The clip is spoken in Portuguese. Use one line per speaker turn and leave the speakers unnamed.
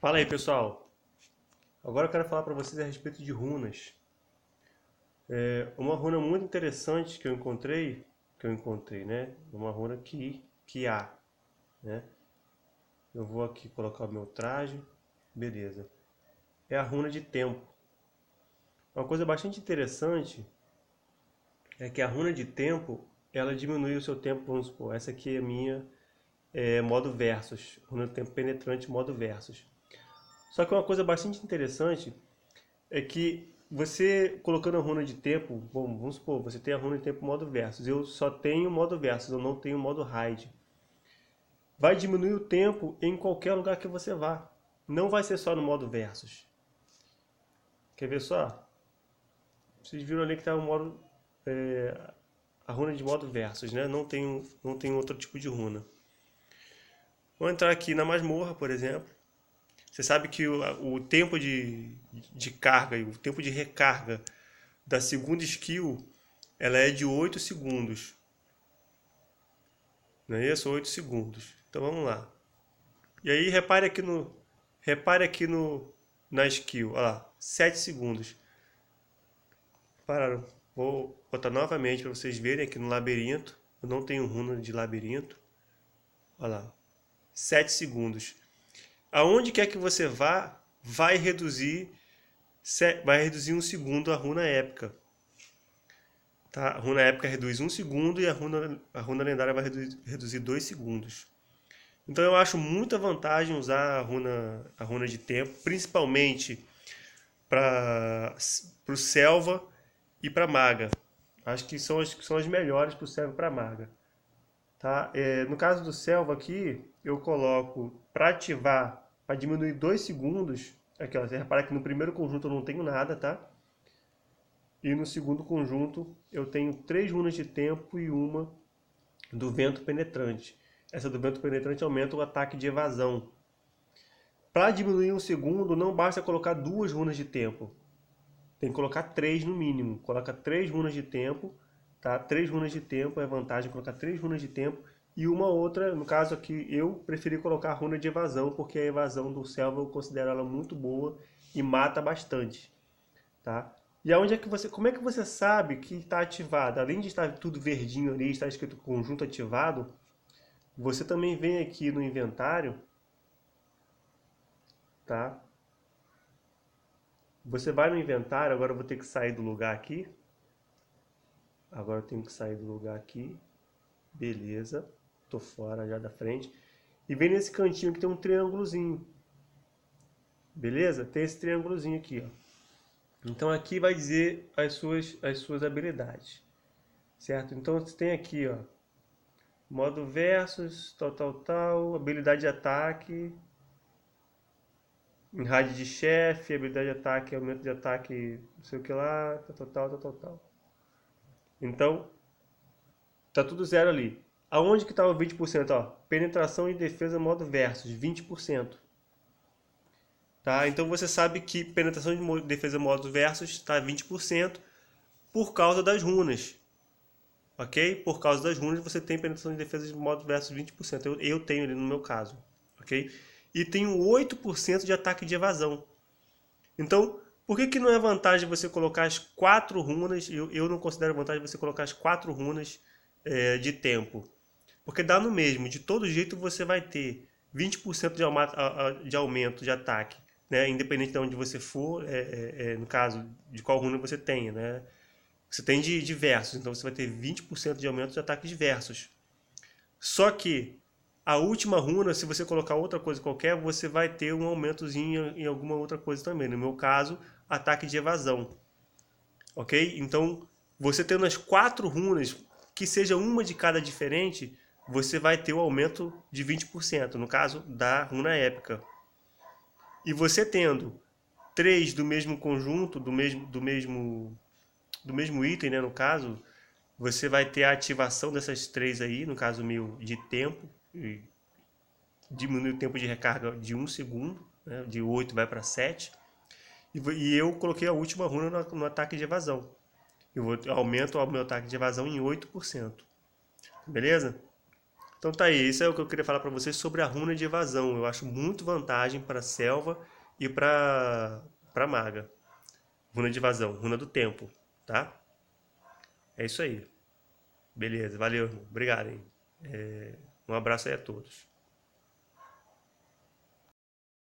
Fala aí, pessoal. Agora eu quero falar para vocês a respeito de runas. É uma runa muito interessante que eu encontrei, que eu encontrei, né? Uma runa que que há, né? Eu vou aqui colocar o meu traje, beleza. É a runa de tempo. Uma coisa bastante interessante é que a runa de tempo, ela diminui o seu tempo, vamos supor, essa aqui é minha é, modo versus, runa de tempo penetrante modo versus. Só que uma coisa bastante interessante é que você colocando a runa de tempo, bom, vamos supor, você tem a runa de tempo modo versus. Eu só tenho modo versus, eu não tenho modo raid. Vai diminuir o tempo em qualquer lugar que você vá. Não vai ser só no modo versus. Quer ver só? Vocês viram ali que está o modo é, a runa de modo versus, né? Não tem não tem outro tipo de runa. Vou entrar aqui na masmorra, por exemplo. Você sabe que o, o tempo de, de carga e o tempo de recarga da segunda skill ela é de 8 segundos. Não é isso? 8 segundos. Então vamos lá. E aí repare aqui no repare aqui no na skill, olha lá, 7 segundos. Pararam. Vou botar novamente para vocês verem aqui no labirinto. Eu não tenho runa de labirinto. Olha lá. 7 segundos aonde quer que você vá, vai reduzir vai reduzir um segundo a runa épica. Tá? A runa épica reduz um segundo e a runa, a runa lendária vai reduzir, dois segundos. Então eu acho muita vantagem usar a runa, a runa de tempo, principalmente para o selva e para maga. Acho que são as, são as melhores para o selva e para maga. Tá? É, no caso do selva aqui, eu coloco para ativar, para diminuir 2 segundos. Aqui, ó, você repara que no primeiro conjunto eu não tenho nada, tá? E no segundo conjunto eu tenho três runas de tempo e uma do vento penetrante. Essa do vento penetrante aumenta o ataque de evasão. Para diminuir um segundo, não basta colocar duas runas de tempo. Tem que colocar três no mínimo. Coloca três runas de tempo tá? Três runas de tempo, é vantagem colocar três runas de tempo e uma outra, no caso aqui eu preferi colocar a runa de evasão, porque a evasão do selva eu considero ela muito boa e mata bastante, tá? E aonde é que você, como é que você sabe que está ativado? Além de estar tudo verdinho ali, está escrito conjunto ativado, você também vem aqui no inventário, tá? Você vai no inventário, agora eu vou ter que sair do lugar aqui. Agora eu tenho que sair do lugar aqui. Beleza. Tô fora já da frente. E vem nesse cantinho que tem um triângulozinho. Beleza? Tem esse triângulozinho aqui, ó. Então aqui vai dizer as suas, as suas habilidades. Certo? Então você tem aqui, ó. Modo versus, tal, tal, tal. Habilidade de ataque. Em rádio de chefe, habilidade de ataque, aumento de ataque, não sei o que lá, tal, tal, tal, tal, tal. Então, tá tudo zero ali. Aonde que tá estava 20%? Ó, penetração e defesa modo versus, 20%. Tá? Então você sabe que penetração de defesa modo versus está 20% por causa das runas. Ok? Por causa das runas você tem penetração de defesa de modo versus 20%. Eu, eu tenho ele no meu caso. Ok? E tenho 8% de ataque de evasão. Então, por que, que não é vantagem você colocar as quatro runas? Eu, eu não considero vantagem você colocar as quatro runas é, de tempo. Porque dá no mesmo. De todo jeito você vai ter 20% de, aumento, de aumento de ataque. Né? Independente de onde você for, é, é, é no caso de qual runa você tenha. Né? Você tem de diversos, então você vai ter 20% de aumento de ataques diversos. Só que a última runa, se você colocar outra coisa qualquer, você vai ter um aumentozinho em alguma outra coisa também. No meu caso, ataque de evasão. Ok? Então, você tendo as quatro runas, que seja uma de cada diferente, você vai ter o um aumento de 20%, no caso da runa épica. E você tendo três do mesmo conjunto, do mesmo, do mesmo, do mesmo item, né, no caso, você vai ter a ativação dessas três aí, no caso meu, de tempo, diminui o tempo de recarga de 1 um segundo, né? de 8 vai para 7. E, e, eu coloquei a última runa no, no ataque de evasão. Eu vou, eu aumento o meu ataque de evasão em 8%. Beleza? Então tá aí, isso é o que eu queria falar para vocês sobre a runa de evasão. Eu acho muito vantagem para selva e para para maga. Runa de evasão, runa do tempo, tá? É isso aí. Beleza, valeu, irmão. Obrigado, hein? É... Um abraço aí a todos.